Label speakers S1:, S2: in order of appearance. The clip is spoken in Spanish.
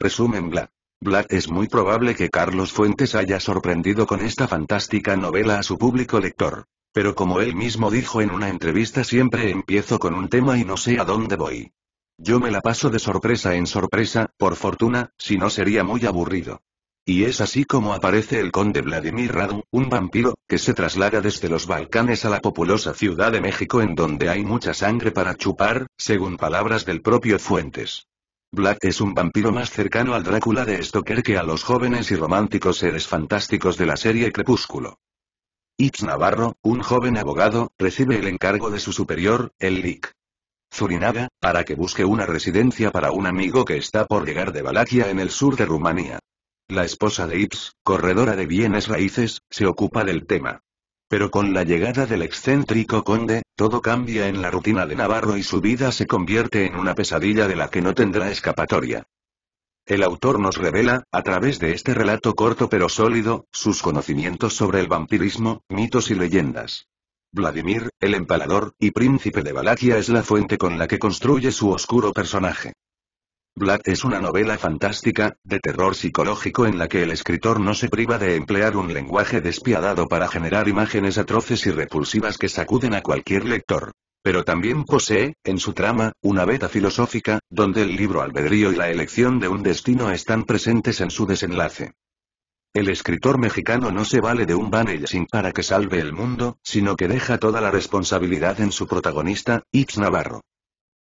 S1: Resumen Bla. Black es muy probable que Carlos Fuentes haya sorprendido con esta fantástica novela a su público lector. Pero como él mismo dijo en una entrevista siempre empiezo con un tema y no sé a dónde voy. Yo me la paso de sorpresa en sorpresa, por fortuna, si no sería muy aburrido. Y es así como aparece el conde Vladimir Radu, un vampiro, que se traslada desde los Balcanes a la populosa Ciudad de México en donde hay mucha sangre para chupar, según palabras del propio Fuentes. Black es un vampiro más cercano al Drácula de Stoker que a los jóvenes y románticos seres fantásticos de la serie Crepúsculo. Ips Navarro, un joven abogado, recibe el encargo de su superior, el Lick. Zurinaga, para que busque una residencia para un amigo que está por llegar de Valaquia en el sur de Rumanía. La esposa de Ips, corredora de bienes raíces, se ocupa del tema. Pero con la llegada del excéntrico conde, todo cambia en la rutina de Navarro y su vida se convierte en una pesadilla de la que no tendrá escapatoria. El autor nos revela, a través de este relato corto pero sólido, sus conocimientos sobre el vampirismo, mitos y leyendas. Vladimir, el empalador, y príncipe de Valaquia es la fuente con la que construye su oscuro personaje. Black es una novela fantástica, de terror psicológico en la que el escritor no se priva de emplear un lenguaje despiadado para generar imágenes atroces y repulsivas que sacuden a cualquier lector. Pero también posee, en su trama, una beta filosófica, donde el libro albedrío y la elección de un destino están presentes en su desenlace. El escritor mexicano no se vale de un Van sin para que salve el mundo, sino que deja toda la responsabilidad en su protagonista, Ix Navarro.